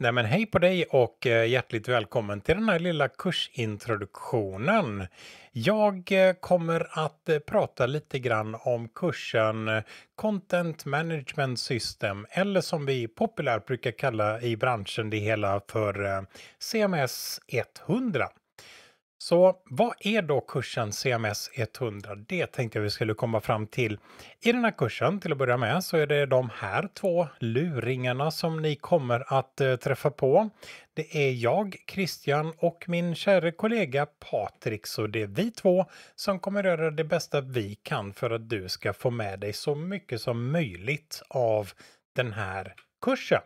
Nej men hej på dig och eh, hjärtligt välkommen till den här lilla kursintroduktionen. Jag eh, kommer att eh, prata lite grann om kursen Content Management System eller som vi populärt brukar kalla i branschen det hela för CMS 100. Så vad är då kursen CMS 100? Det tänkte jag vi skulle komma fram till. I den här kursen till att börja med så är det de här två luringarna som ni kommer att eh, träffa på. Det är jag, Christian och min kära kollega Patrik, så det är vi två som kommer göra det bästa vi kan för att du ska få med dig så mycket som möjligt av den här kursen.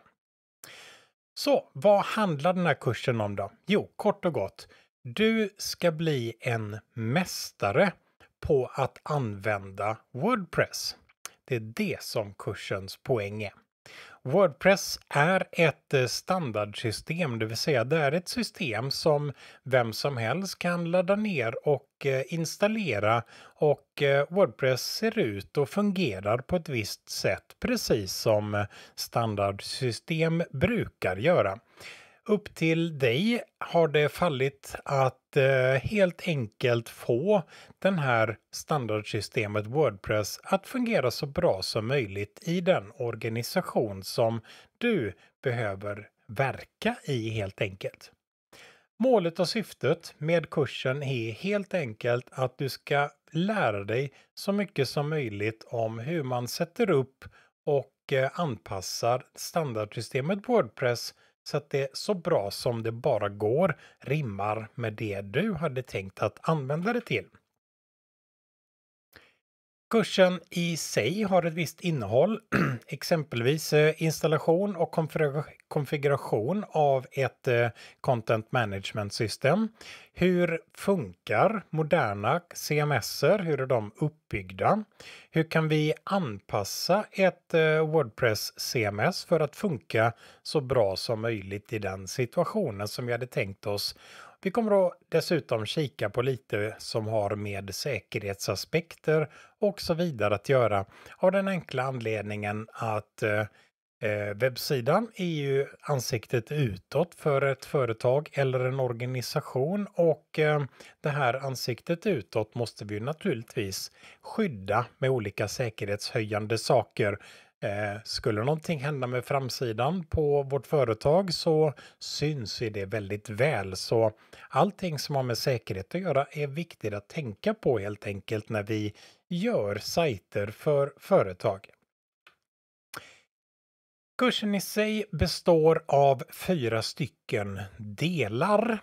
Så vad handlar den här kursen om då? Jo, kort och gott. Du ska bli en mästare på att använda Wordpress. Det är det som kursens poäng är. Wordpress är ett eh, standardsystem, det vill säga det är ett system som vem som helst kan ladda ner och eh, installera och eh, Wordpress ser ut och fungerar på ett visst sätt precis som standardsystem brukar göra. Upp till dig har det fallit att eh, helt enkelt få den här standardsystemet Wordpress att fungera så bra som möjligt i den organisation som du behöver verka i helt enkelt. Målet och syftet med kursen är helt enkelt att du ska lära dig så mycket som möjligt om hur man sätter upp och eh, anpassar standardsystemet Wordpress så att det så bra som det bara går rimmar med det du hade tänkt att använda det till. Kursen i sig har ett visst innehåll, exempelvis eh, installation och konfiguration av ett eh, content management system. Hur funkar moderna CMS? Hur är de uppbyggda? Hur kan vi anpassa ett eh, Wordpress CMS för att funka så bra som möjligt i den situationen som vi hade tänkt oss? Vi kommer att dessutom kika på lite som har med säkerhetsaspekter och så vidare att göra av den enkla anledningen att eh, eh webbsidan är ju ansiktet utåt för ett företag eller en organisation och eh, det här ansiktet utåt måste vi naturligtvis skydda med olika säkerhetshöjande saker Eh, skulle någonting hända med framsidan på vårt företag så syns det väldigt väl. Så allting som har med säkerhet att göra är viktigt att tänka på helt enkelt när vi gör sajter för företag. Kursen i sig består av fyra stycken delar.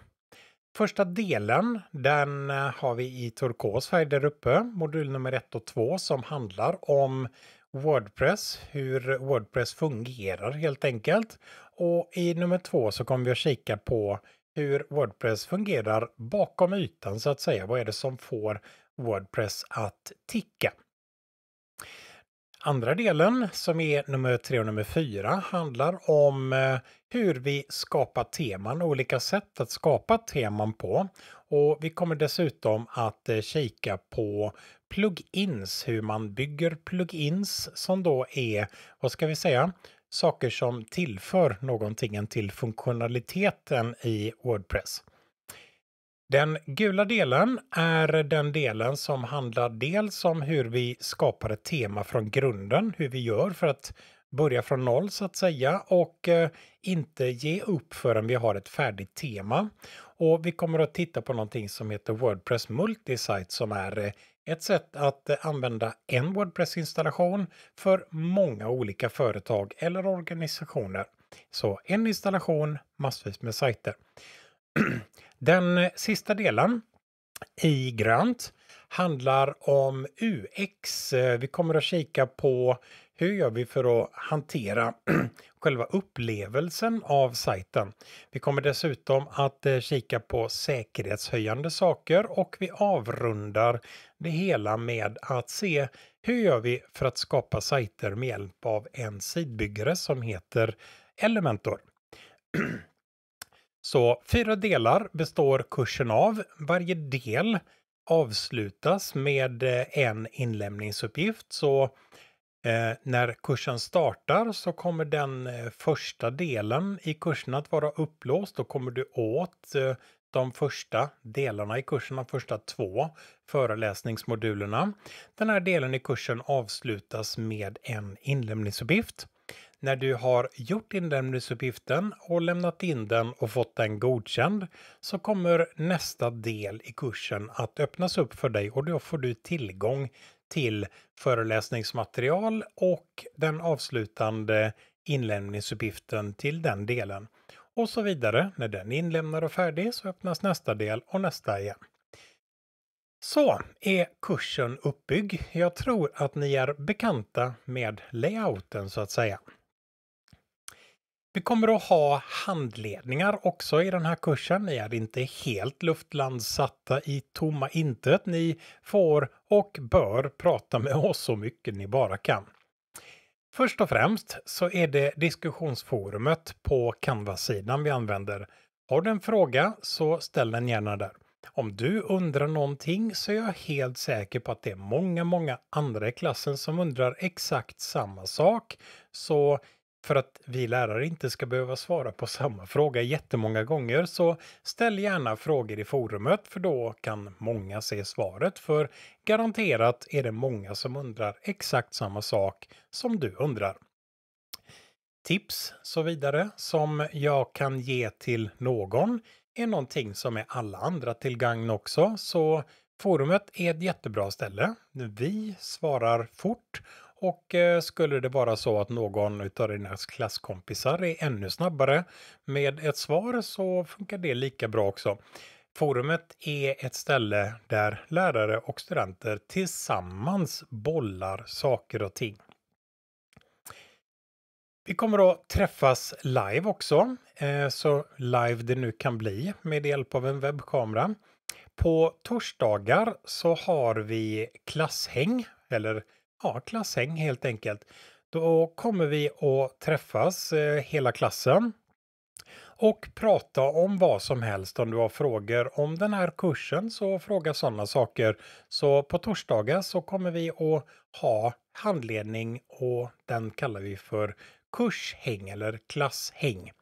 Första delen, den eh, har vi i turkos färg där uppe, modul nummer 1 och 2 som handlar om Wordpress, hur Wordpress fungerar helt enkelt. Och i nummer två så kommer vi att kika på hur Wordpress fungerar bakom ytan så att säga. Vad är det som får Wordpress att ticka? Andra delen som är nummer tre och nummer fyra handlar om eh, hur vi skapar teman, olika sätt att skapa teman på. Och vi kommer dessutom att eh, kika på plugins, hur man bygger plugins som då är, vad ska vi säga, saker som tillför någonting till funktionaliteten i Wordpress. Den gula delen är den delen som handlar dels om hur vi skapar ett tema från grunden, hur vi gör för att börja från noll så att säga och eh, inte ge upp förrän vi har ett färdigt tema. Och vi kommer att titta på någonting som heter Wordpress Multisite som är eh, ett sätt att eh, använda en Wordpress-installation för många olika företag eller organisationer. Så en installation, massvis med sajter. Den eh, sista delen i grönt handlar om UX. Vi kommer att kika på hur gör vi för att hantera själva upplevelsen av sajten? Vi kommer dessutom att eh, kika på säkerhetshöjande saker och vi avrundar det hela med att se hur gör vi för att skapa sajter med hjälp av en sidbyggare som heter Elementor. Så fyra delar består kursen av. Varje del avslutas med eh, en inlämningsuppgift. Så Eh, när kursen startar så kommer den eh, första delen i kursen att vara upplåst. Då kommer du åt eh, de första delarna i kursen, de första två föreläsningsmodulerna. Den här delen i kursen avslutas med en inlämningsuppgift. När du har gjort inlämningsuppgiften och lämnat in den och fått den godkänd så kommer nästa del i kursen att öppnas upp för dig och då får du tillgång till föreläsningsmaterial och den avslutande inlämningsuppgiften till den delen. Och så vidare. När den är inlämnad och färdig så öppnas nästa del och nästa igen. Så är kursen uppbyggd. Jag tror att ni är bekanta med layouten så att säga. Vi kommer att ha handledningar också i den här kursen. Ni är inte helt luftlandsatta i tomma intet. Ni får och bör prata med oss så mycket ni bara kan. Först och främst så är det diskussionsforumet på Canva-sidan vi använder. Har du en fråga så ställ den gärna där. Om du undrar någonting så är jag helt säker på att det är många, många andra i klassen som undrar exakt samma sak. Så för att vi lärare inte ska behöva svara på samma fråga jättemånga gånger så ställ gärna frågor i forumet för då kan många se svaret för garanterat är det många som undrar exakt samma sak som du undrar. Tips så vidare som jag kan ge till någon är någonting som är alla andra till gagn också så forumet är ett jättebra ställe. Vi svarar fort och eh, skulle det vara så att någon av dina klasskompisar är ännu snabbare med ett svar så funkar det lika bra också. Forumet är ett ställe där lärare och studenter tillsammans bollar saker och ting. Vi kommer att träffas live också, eh, så live det nu kan bli med hjälp av en webbkamera. På torsdagar så har vi klasshäng, eller ja, klasshäng helt enkelt. Då kommer vi att träffas eh, hela klassen och prata om vad som helst. Om du har frågor om den här kursen så fråga sådana saker. Så på torsdagar så kommer vi att ha handledning och den kallar vi för kurshäng eller klasshäng.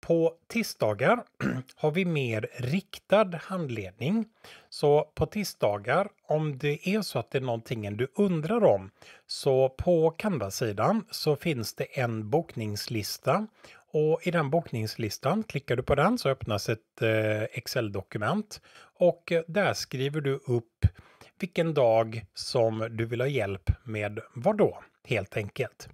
På tisdagar har vi mer riktad handledning. Så på tisdagar, om det är så att det är någonting du undrar om, så på Canva-sidan så finns det en bokningslista. Och i den bokningslistan, klickar du på den så öppnas ett eh, Excel-dokument. Och eh, där skriver du upp vilken dag som du vill ha hjälp med vad då, helt enkelt.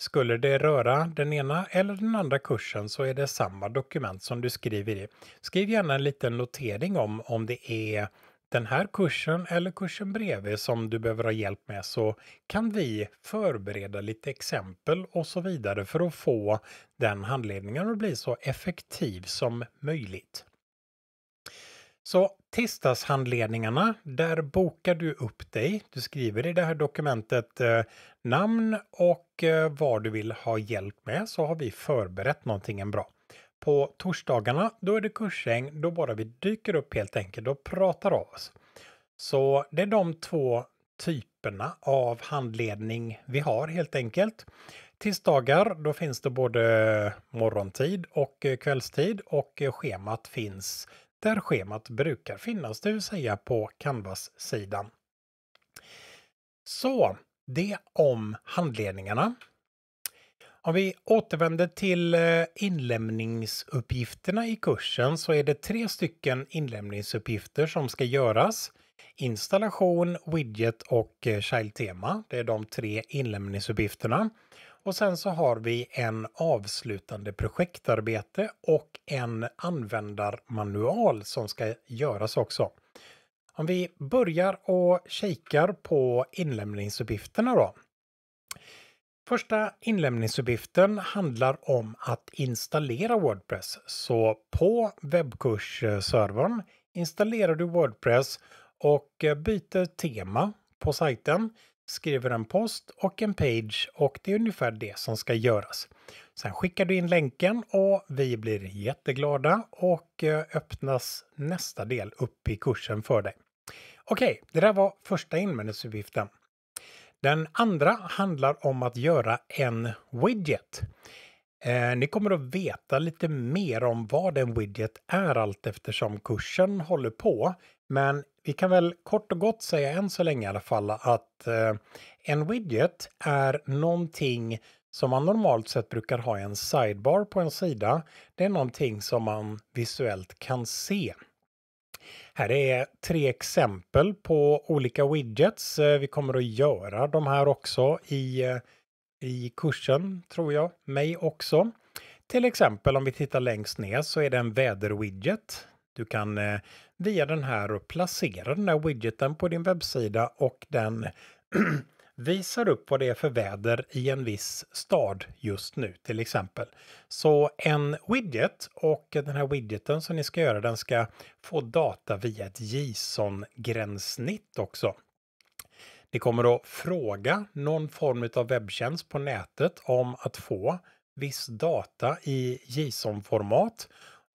Skulle det röra den ena eller den andra kursen så är det samma dokument som du skriver i. Skriv gärna en liten notering om om det är den här kursen eller kursen bredvid som du behöver ha hjälp med så kan vi förbereda lite exempel och så vidare för att få den handledningen att bli så effektiv som möjligt. Så tisdagshandledningarna, där bokar du upp dig. Du skriver i det här dokumentet eh, namn och eh, vad du vill ha hjälp med så har vi förberett någonting bra. På torsdagarna, då är det kurshäng, då bara vi dyker upp helt enkelt och pratar av oss. Så det är de två typerna av handledning vi har helt enkelt. Tisdagar, då finns det både morgontid och eh, kvällstid och eh, schemat finns där schemat brukar finnas, det vill säga på Canvas-sidan. Så, det om handledningarna. Om vi återvänder till eh, inlämningsuppgifterna i kursen så är det tre stycken inlämningsuppgifter som ska göras. Installation, widget och eh, Childtema. Det är de tre inlämningsuppgifterna. Och sen så har vi en avslutande projektarbete och en användarmanual som ska göras också. Om vi börjar och kikar på inlämningsuppgifterna då. Första inlämningsuppgiften handlar om att installera Wordpress. Så på webbkursservern installerar du Wordpress och byter tema på sajten skriver en post och en page och det är ungefär det som ska göras. Sen skickar du in länken och vi blir jätteglada och eh, öppnas nästa del upp i kursen för dig. Okej, det där var första invändningsuppgiften. Den andra handlar om att göra en widget. Eh, ni kommer att veta lite mer om vad en widget är allt eftersom kursen håller på. Men vi kan väl kort och gott säga än så länge i alla fall att eh, en widget är någonting som man normalt sett brukar ha i en sidebar på en sida. Det är någonting som man visuellt kan se. Här är tre exempel på olika widgets. Eh, vi kommer att göra de här också i, eh, i kursen, tror jag, mig också. Till exempel om vi tittar längst ner så är det en väderwidget. Du kan eh, via den här och placera den här widgeten på din webbsida och den visar upp vad det är för väder i en viss stad just nu till exempel. Så en widget och den här widgeten som ni ska göra den ska få data via ett JSON-gränssnitt också. Ni kommer att fråga någon form av webbtjänst på nätet om att få viss data i JSON-format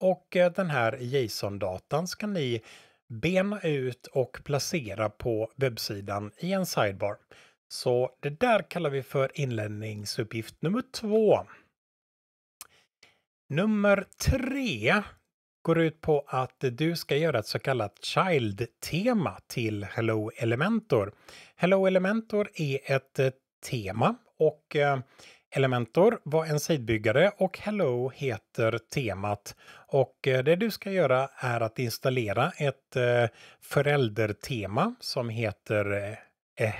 och eh, den här JSON-datan ska ni bena ut och placera på webbsidan i en sidebar. Så det där kallar vi för inlämningsuppgift nummer två. Nummer tre går ut på att du ska göra ett så kallat child-tema till Hello Elementor. Hello Elementor är ett eh, tema och eh, Elementor var en sidbyggare och Hello heter temat. Och eh, det du ska göra är att installera ett eh, föräldertema som heter eh,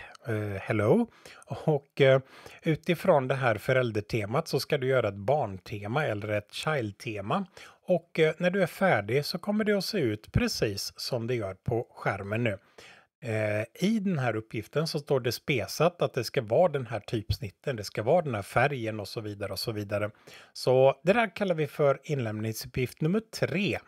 Hello. Och utifrån det här föräldertemat så ska du göra ett barntema eller ett Childtema Och när du är färdig så kommer det att se ut precis som det gör på skärmen nu. Eh, I den här uppgiften så står det spesat att det ska vara den här typsnitten, det ska vara den här färgen och så vidare och så vidare. Så det där kallar vi för inlämningsuppgift nummer tre.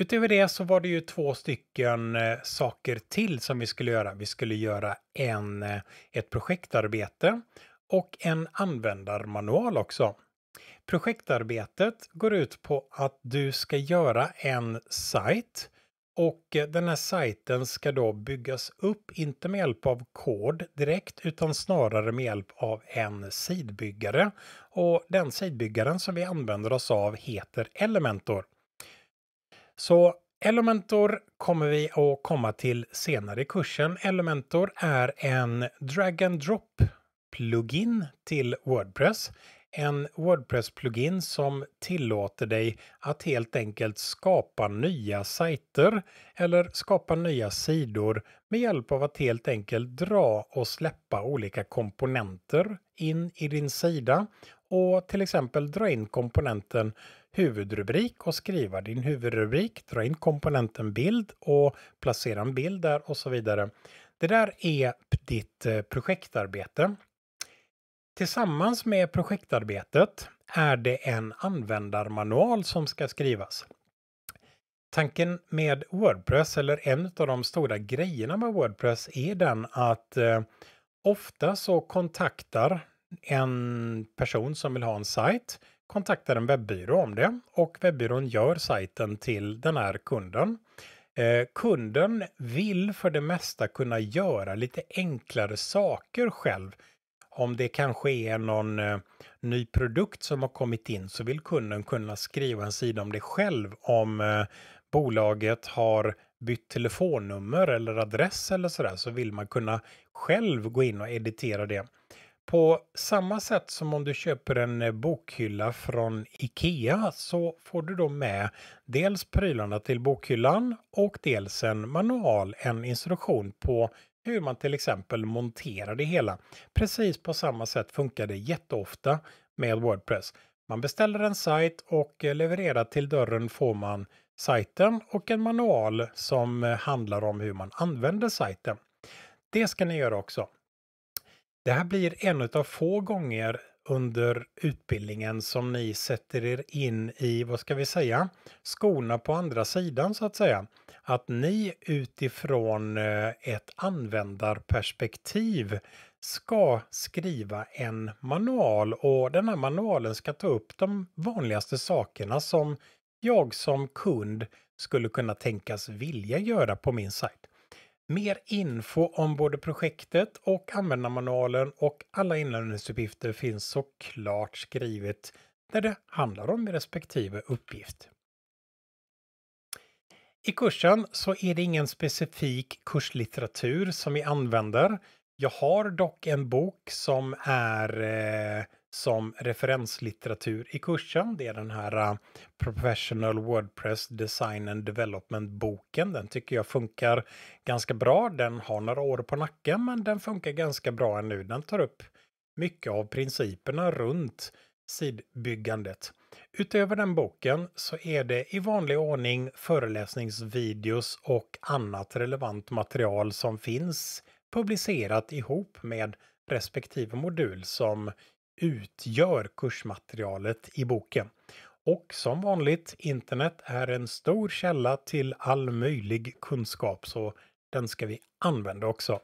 Utöver det så var det ju två stycken eh, saker till som vi skulle göra. Vi skulle göra en, eh, ett projektarbete och en användarmanual också. Projektarbetet går ut på att du ska göra en sajt och eh, den här sajten ska då byggas upp, inte med hjälp av kod direkt, utan snarare med hjälp av en sidbyggare. Och den sidbyggaren som vi använder oss av heter Elementor. Så Elementor kommer vi att komma till senare i kursen. Elementor är en drag and drop plugin till Wordpress en Wordpress-plugin som tillåter dig att helt enkelt skapa nya sajter eller skapa nya sidor med hjälp av att helt enkelt dra och släppa olika komponenter in i din sida och till exempel dra in komponenten huvudrubrik och skriva din huvudrubrik, dra in komponenten bild och placera en bild där och så vidare. Det där är ditt eh, projektarbete Tillsammans med projektarbetet är det en användarmanual som ska skrivas. Tanken med Wordpress, eller en av de stora grejerna med Wordpress, är den att eh, ofta så kontaktar en person som vill ha en sajt kontaktar en webbyrå om det och webbyrån gör sajten till den här kunden. Eh, kunden vill för det mesta kunna göra lite enklare saker själv om det kanske är någon eh, ny produkt som har kommit in så vill kunden kunna skriva en sida om det själv om eh, bolaget har bytt telefonnummer eller adress eller så där så vill man kunna själv gå in och editera det. På samma sätt som om du köper en eh, bokhylla från Ikea så får du då med dels prylarna till bokhyllan och dels en manual, en instruktion på hur man till exempel monterar det hela. Precis på samma sätt funkar det jätteofta med Wordpress. Man beställer en sajt och eh, levererar till dörren får man sajten och en manual som eh, handlar om hur man använder sajten. Det ska ni göra också. Det här blir en av få gånger under utbildningen som ni sätter er in i, vad ska vi säga, skorna på andra sidan så att säga att ni utifrån eh, ett användarperspektiv ska skriva en manual och den här manualen ska ta upp de vanligaste sakerna som jag som kund skulle kunna tänkas vilja göra på min sajt. Mer info om både projektet och användarmanualen och alla inlämningsuppgifter finns såklart skrivet där det handlar om respektive uppgift. I kursen så är det ingen specifik kurslitteratur som vi använder. Jag har dock en bok som är eh, som referenslitteratur i kursen. Det är den här uh, Professional Wordpress Design and Development boken. Den tycker jag funkar ganska bra. Den har några år på nacken, men den funkar ganska bra ännu. Den tar upp mycket av principerna runt sidbyggandet. Utöver den boken så är det i vanlig ordning föreläsningsvideos och annat relevant material som finns publicerat ihop med respektive modul som utgör kursmaterialet i boken. Och som vanligt, internet är en stor källa till all möjlig kunskap så den ska vi använda också.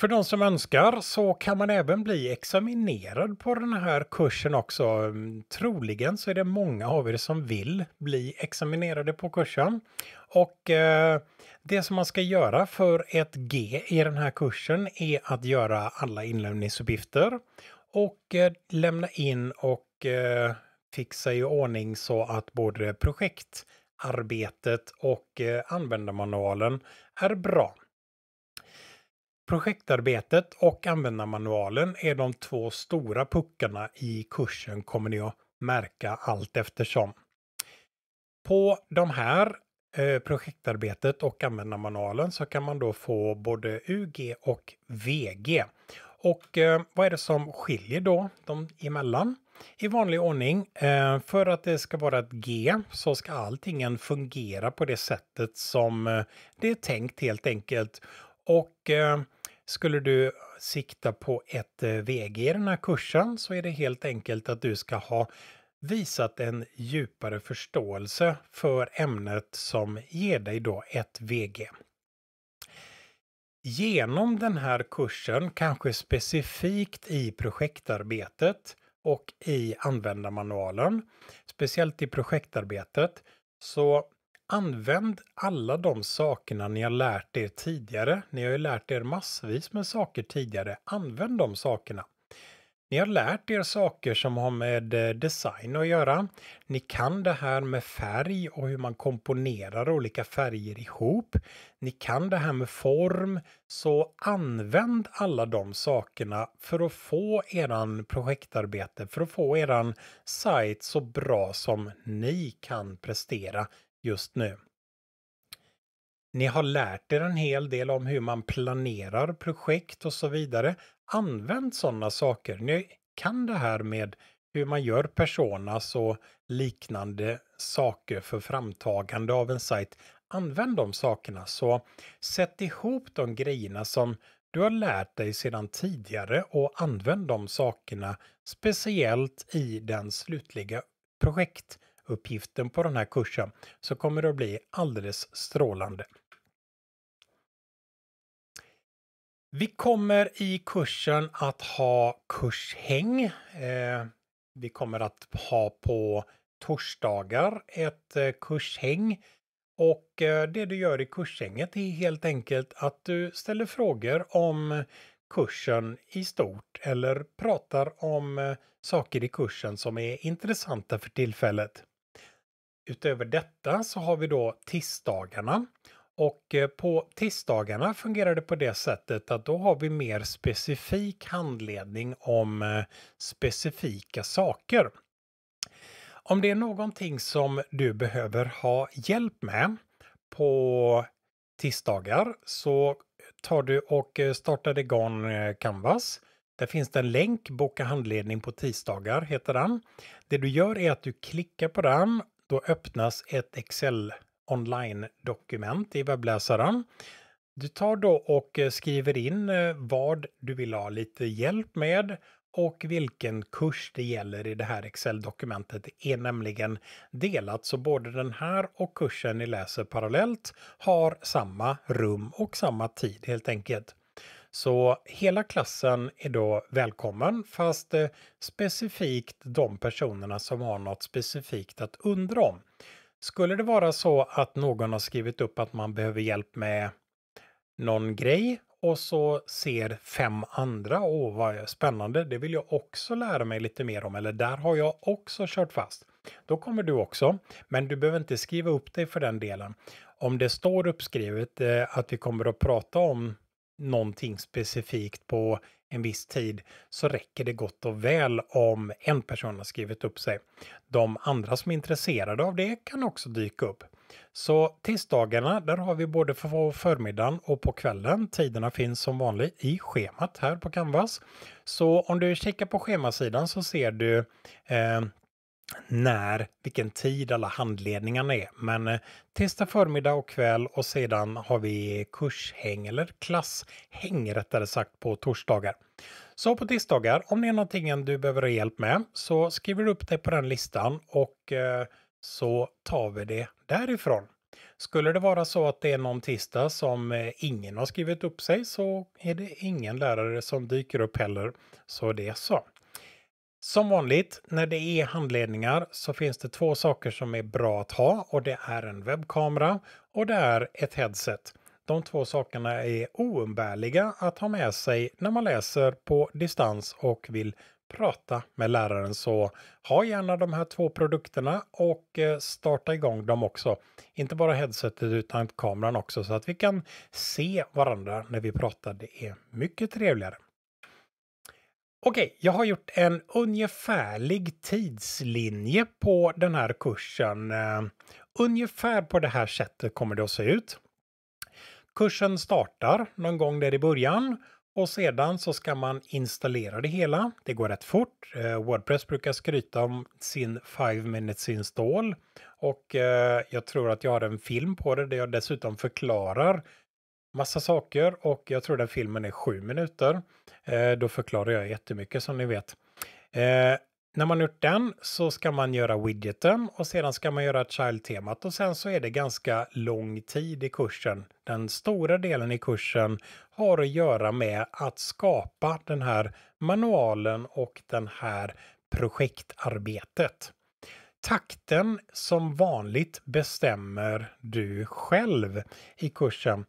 För de som önskar så kan man även bli examinerad på den här kursen också. Mm, troligen så är det många av er som vill bli examinerade på kursen. Och eh, det som man ska göra för ett G i den här kursen är att göra alla inlämningsuppgifter och eh, lämna in och eh, fixa i ordning så att både projektarbetet och eh, användarmanualen är bra. Projektarbetet och användarmanualen är de två stora puckarna i kursen kommer ni att märka allt eftersom. På de här eh, projektarbetet och användarmanualen så kan man då få både UG och VG. Och eh, vad är det som skiljer då dem emellan? I vanlig ordning, eh, för att det ska vara ett G så ska allting fungera på det sättet som det är tänkt helt enkelt. Och skulle du sikta på ett eh, VG i den här kursen så är det helt enkelt att du ska ha visat en djupare förståelse för ämnet som ger dig då ett VG. Genom den här kursen, kanske specifikt i projektarbetet och i användarmanualen, speciellt i projektarbetet, så Använd alla de sakerna ni har lärt er tidigare. Ni har ju lärt er massvis med saker tidigare. Använd de sakerna. Ni har lärt er saker som har med eh, design att göra. Ni kan det här med färg och hur man komponerar olika färger ihop. Ni kan det här med form. Så använd alla de sakerna för att få eran projektarbete, för att få eran sajt så bra som ni kan prestera just nu. Ni har lärt er en hel del om hur man planerar projekt och så vidare. Använd sådana saker. Ni kan det här med hur man gör personas och liknande saker för framtagande av en sajt. Använd de sakerna så sätt ihop de grejerna som du har lärt dig sedan tidigare och använd de sakerna speciellt i den slutliga projekt uppgiften på den här kursen så kommer det att bli alldeles strålande. Vi kommer i kursen att ha kurshäng. Eh, vi kommer att ha på torsdagar ett eh, kurshäng. Och eh, det du gör i kurshänget är helt enkelt att du ställer frågor om kursen i stort eller pratar om eh, saker i kursen som är intressanta för tillfället utöver detta så har vi då tisdagarna. Och eh, på tisdagarna fungerar det på det sättet att då har vi mer specifik handledning om eh, specifika saker. Om det är någonting som du behöver ha hjälp med på tisdagar så tar du och eh, startar igång Canvas. Där finns det en länk, Boka handledning på tisdagar heter den. Det du gör är att du klickar på den då öppnas ett Excel online-dokument i webbläsaren. Du tar då och eh, skriver in eh, vad du vill ha lite hjälp med och vilken kurs det gäller i det här Excel-dokumentet är nämligen delat så både den här och kursen ni läser parallellt har samma rum och samma tid helt enkelt. Så hela klassen är då välkommen fast eh, specifikt de personerna som har något specifikt att undra om. Skulle det vara så att någon har skrivit upp att man behöver hjälp med någon grej och så ser fem andra, åh vad spännande, det vill jag också lära mig lite mer om, eller där har jag också kört fast. Då kommer du också, men du behöver inte skriva upp dig för den delen. Om det står uppskrivet eh, att vi kommer att prata om någonting specifikt på en viss tid så räcker det gott och väl om en person har skrivit upp sig. De andra som är intresserade av det kan också dyka upp. Så tisdagarna, där har vi både på förmiddagen och på kvällen. Tiderna finns som vanligt i schemat här på Canvas. Så om du kikar på schemasidan så ser du eh, när, vilken tid alla handledningarna är. Men eh, tisdag förmiddag och kväll och sedan har vi kurshäng eller klasshäng rättare sagt på torsdagar. Så på tisdagar, om det är någonting du behöver ha hjälp med så skriver du upp dig på den listan och eh, så tar vi det därifrån. Skulle det vara så att det är någon tisdag som eh, ingen har skrivit upp sig så är det ingen lärare som dyker upp heller. Så det är så. Som vanligt när det är handledningar så finns det två saker som är bra att ha och det är en webbkamera och det är ett headset. De två sakerna är oumbärliga att ha med sig när man läser på distans och vill prata med läraren. Så ha gärna de här två produkterna och eh, starta igång dem också. Inte bara headsetet utan kameran också så att vi kan se varandra när vi pratar. Det är mycket trevligare. Okej, jag har gjort en ungefärlig tidslinje på den här kursen. Eh, ungefär på det här sättet kommer det att se ut. Kursen startar någon gång där i början och sedan så ska man installera det hela. Det går rätt fort. Eh, Wordpress brukar skryta om sin 5 minutes install och eh, jag tror att jag har en film på det där jag dessutom förklarar massa saker och jag tror den filmen är sju minuter. Eh, då förklarar jag jättemycket som ni vet. Eh, när man gjort den så ska man göra widgeten och sedan ska man göra child-temat och sen så är det ganska lång tid i kursen. Den stora delen i kursen har att göra med att skapa den här manualen och den här projektarbetet. Takten som vanligt bestämmer du själv i kursen.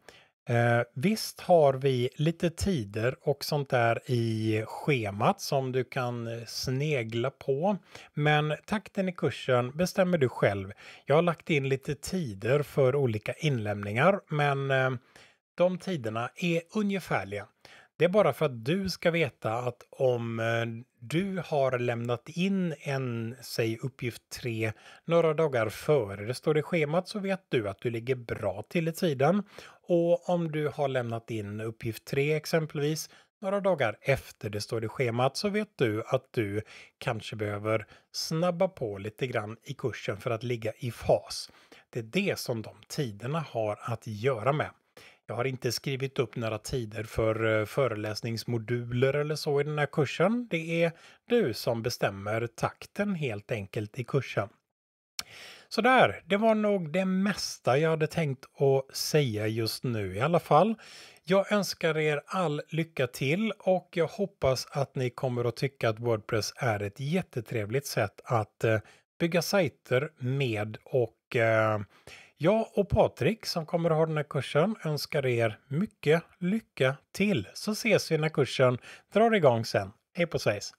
Eh, visst har vi lite tider och sånt där i schemat som du kan eh, snegla på. Men takten i kursen bestämmer du själv. Jag har lagt in lite tider för olika inlämningar men eh, de tiderna är ungefärliga. Det är bara för att du ska veta att om eh, du har lämnat in en, säg uppgift 3, några dagar före det står i schemat så vet du att du ligger bra till i tiden. Och om du har lämnat in uppgift 3 exempelvis några dagar efter det står i schemat så vet du att du kanske behöver snabba på lite grann i kursen för att ligga i fas. Det är det som de tiderna har att göra med. Jag har inte skrivit upp några tider för eh, föreläsningsmoduler eller så i den här kursen. Det är du som bestämmer takten helt enkelt i kursen. Sådär, det var nog det mesta jag hade tänkt att säga just nu i alla fall. Jag önskar er all lycka till och jag hoppas att ni kommer att tycka att Wordpress är ett jättetrevligt sätt att eh, bygga sajter med och eh, jag och Patrik som kommer att ha den här kursen önskar er mycket lycka till så ses vi när kursen drar igång sen. Hej på svejs!